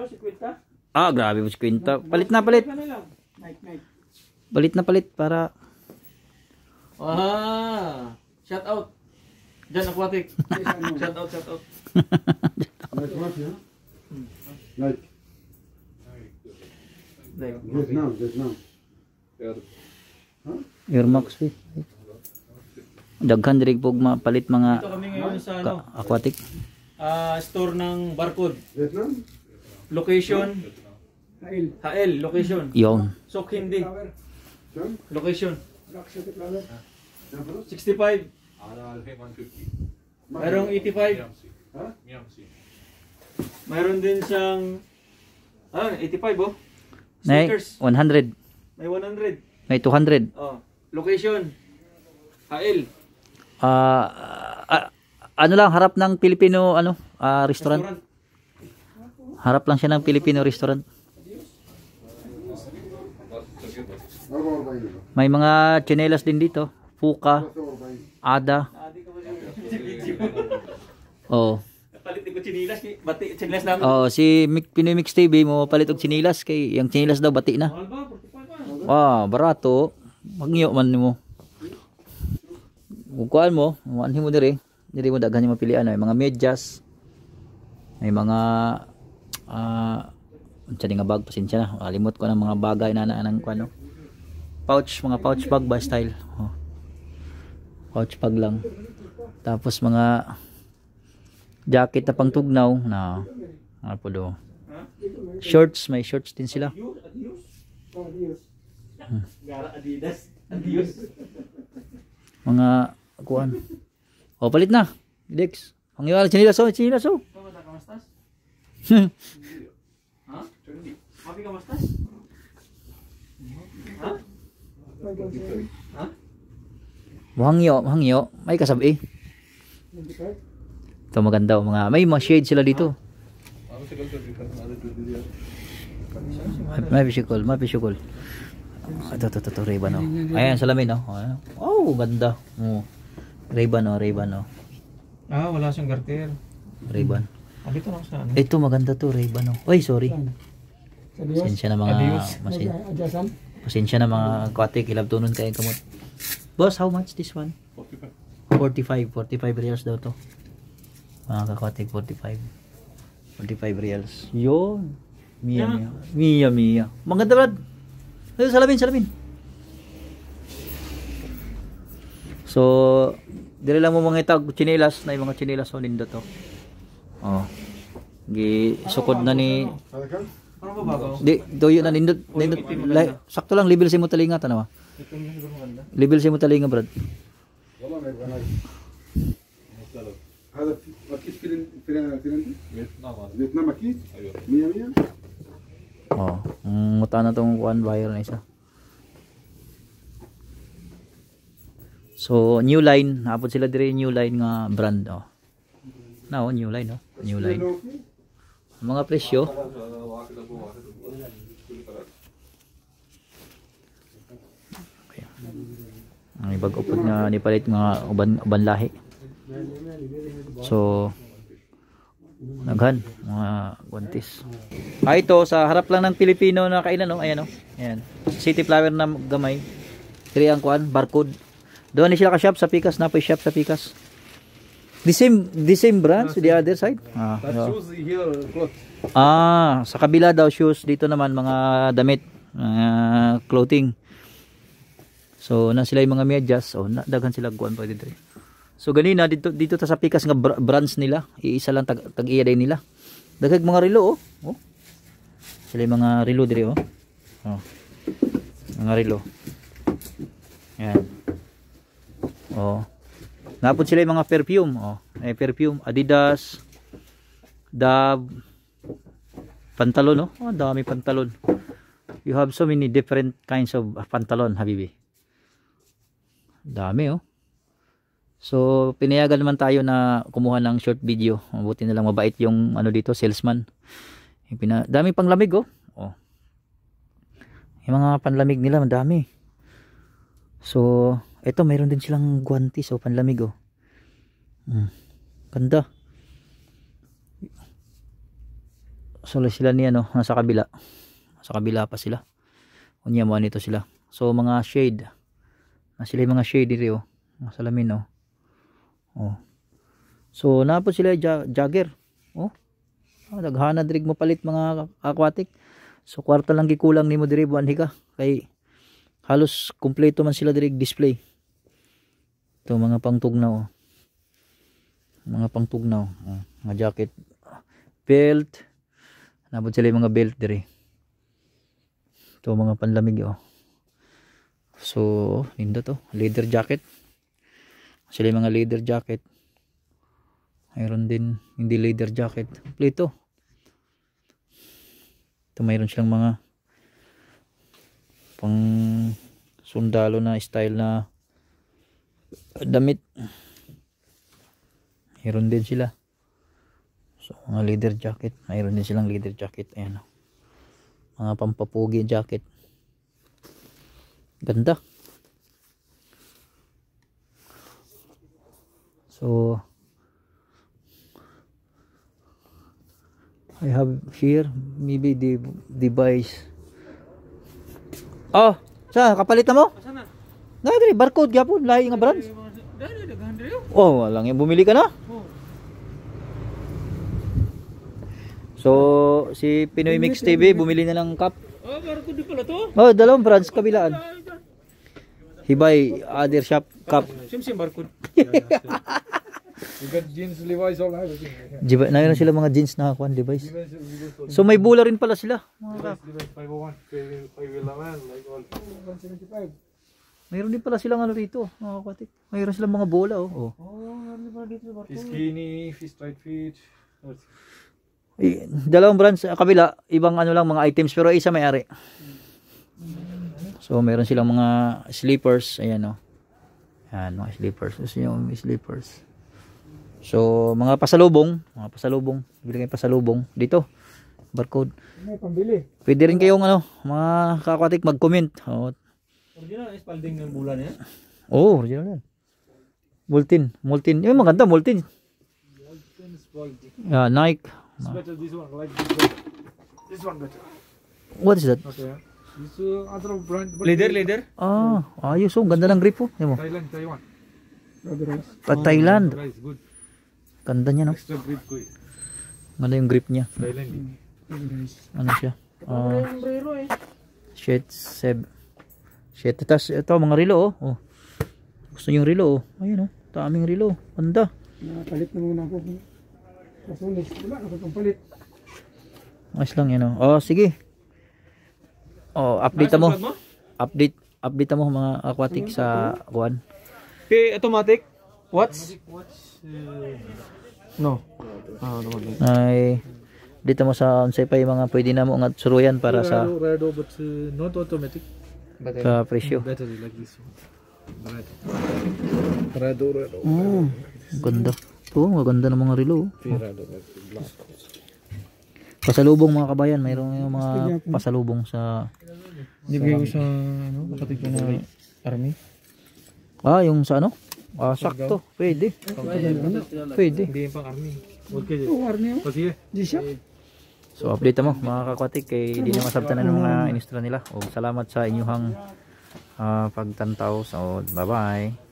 daw, Ah, grabe po Quinta. Palit na palit. Night, night. Palit na palit para... Ah, shout out. Jan Aquatic. shout out, shout out. Like Like. Like. Like. Like. Like. just now. Huh? Earmax, eh. Daghan direk pog mapalit mga Dito kami ngayon sa ano, aquatic. Uh, store ng barcode. Vietnam? Location. Hail. Hail, location. Yon. So hindi. Location. 65. Ah. Ah, Merong 85. Ha? Meron din siyang ah, 85 oh. Sneakers. May 100. May 100. May 200. Oh. Location. Hail. Ah, uh, uh, ano lang harap ng Pilipino ano, uh, restaurant. restaurant. Harap lang siya ng Filipino restaurant. May mga chinelas din dito. Puka. Ada. Oh. Oh. Palitin ko chinilas. Bati, chinilas namin. Oo, si Pinimix TV mo palit og chinelas Kay, yung chinelas daw, bati na. Ah, barato. Magniyo man mo. Kung kuhaan mo, maanhin mo dire. Diri mo daghan yung mapilian. May mga medyas. May mga ah uh, nga bag pasensya na alimot ko ng mga bagay na naanang ko ano pouch mga pouch bag ba style oh. pouch bag lang tapos mga jacket na pang tugnaw na ano ah, do shorts may shorts din sila hmm. mga kuan oh palit na Dex ang iwala so, oh chinilas oh Happy ka, Mastas? Ha? Ha? Buhangyo, buhangyo. May kasabi. Ito maganda o oh, mga, may mga shade sila dito. May bisikol, may bisikol. Ah, ito, ito, ito, Ray-Ban o. Oh. Ayan, salamin o. Oh. oh, ganda. Oh. Ray-Ban o, Ray-Ban o. Ah, wala siyang garter. Ray-Ban. Andito ah, lang sa ano. Ito maganda to, Ray-Ban. Oy, oh. sorry. Pasensya na mga Masin Pasensya na mga kwate, kilab tunon kayo kamot. Boss, how much this one? 45. 45, 45 reals daw to. Mga kakwatik, 45. 45 reals. Yun. Mia, yeah. Mia. Mia, Mia. Maganda, Brad. Ayun, salamin, salamin. So, dire lang mo mga itag, chinelas na yung mga chinelas So, oh, lindo to. Oh. Gi sukod na ni Di doyo na nindot nindot sakto lang level si mo talinga tanawa. Ah. Level si mo talinga brad. Wala may banay. هذا مكيس فيلن فيلن فيلن فيتنام فيتنام مكيس ايوه 100 100 oh mm, muta na tong kuan wire na isa so new line napod sila dire new line nga brand oh Now, oh, new line, no? Oh. New line. mga presyo. Okay. Ang ibag-upod nga ni palit mga uban, uban lahi. So, naghan, mga guantis. Ah, ito, sa harap lang ng Pilipino na kainan, no? Oh. Ayan, no? Ayan. City flower na gamay. Kaya ang kuan, barcode. Doon ni sila ka-shop sa Pikas, napay-shop sa Pikas. The same the same branch, no, the other side? Ah, ah shoes here, clothes. Ah, sa kabila daw shoes. Dito naman mga damit, uh, clothing. So, na sila yung mga medyas. Oh, daghan sila kuan pa dito. Eh. So, ganina, dito, dito ta sa pikas nga branch nila. Iisa lang tag, tag iya nila. Dagag mga relo, oh. oh. Sila yung mga relo diri, oh. oh. Mga relo. Yan. Oh. Napod sila yung mga perfume. Oh. Eh, perfume. Adidas. Dab, Pantalon. Oh. oh dami pantalon. You have so many different kinds of pantalon, Habibi. Dami oh. So, pinayagan naman tayo na kumuha ng short video. Mabuti na lang mabait yung ano dito, salesman. Yung pina dami pang lamig oh. oh. Yung mga panlamig nila, madami. So, ito, mayroon din silang guantis o oh, panlamig oh. Hmm. Ganda. Solo sila niya no, nasa kabila. Nasa kabila pa sila. kunya mo nito sila. So mga shade. Na ah, sila yung mga shade dito oh. Nasa lamin oh. Oh. So napo sila jag jagger. Oh. Ah, daghana mo palit mga aquatic. So kwarto lang gikulang nimo diri buwan hika kay halos kumpleto man sila diri display ito mga pangtugnaw oh. mga pangtugnaw oh, mga jacket belt nabot sila yung mga belt dire ito mga panlamig oh. so nindo to leather jacket sila yung mga leather jacket mayroon din hindi leather jacket plito ito mayroon silang mga pang sundalo na style na damit mayroon din sila so mga leader jacket mayroon din silang leader jacket ayan o oh. mga pampapugi jacket ganda so I have here maybe the device oh sa kapalit na mo na diri barcode gyapon lahi nga brands. Dali daghan diri. Oh, wala nga bumili ka na. Oh. So si Pinoy Mix TV bumili na lang cup. Oh, barcode pala to. Oh, dalawang brands kabilaan. Hibay other shop cup. Simsim barcode. jeans Levi's all have. Diba, na sila mga jeans na kwan device. So may bula rin pala sila. Mga 501, 511, like all. Mayroon din pala silang ano rito, mga kapatik. Mayroon silang mga bola, oh. Oh, oh meron din pala dito sa barko. Skinny, fish tight fit. I, dalawang brands sa kabila, ibang ano lang mga items pero isa may-ari. So meron silang mga slippers, ayan oh. Ayun, mga slippers, Gusto niyo mga So, mga pasalubong, mga pasalubong, bibili kayo pasalubong dito. Barcode. May pambili. Pwede rin kayong ano, mga kakwatik mag-comment. Oh, Original eh, spalding ng bulan yan? Oo, oh, original yan. Multin, multin. Yung maganda, Moltin. Multin spalding. Yeah, Nike. It's better this one, like this one. This one better. What is that? Okay. This uh, other brand. Leather, leather. Ah, ayos. So, oh. ganda ng grip po. Oh. Thailand, Taiwan. Pa ah, Thailand. Ganda niya, no? Extra grip ko eh. Ganda yung grip niya. Thailand. Eh. Ano siya? Ah, uh, eh. shit, seb. Shit, tas ito mga relo oh. oh. Gusto yung relo oh. Ayun oh, taming relo. Ganda. Nakapalit na muna ako. Kasulis, wala nakakapalit. lang yan oh. Oh, sige. Oh, update mo. Update update mo mga aquatic ano sa one. Okay, automatic. Watch. Watch. Eh, no. Ah, no, Ay dito mo sa unsay pa yung mga pwede na mo ngat suruyan para sa Rado but uh, not automatic. Battery. sa presyo. Battery like this one. Red. Red, red, oh, ganda. Oo, oh, maganda ng mga relo. Pirado, oh. black. Pasalubong mga kabayan, mayroong yung mga pasalubong sa Nibigay ko sa ano, kapatid ko na army. Ah, yung sa ano? Ah, sakto. Pwede. Pwede. Hindi pang army. Huwag kayo. Oo, oh, army. Oh. Kasi Di siya. Eh, So update mo mga kakwatik kay hindi na masabtanan ng mga mm. inistra nila. O salamat sa inyuhang uh, ah, pagtantaw. So bye bye.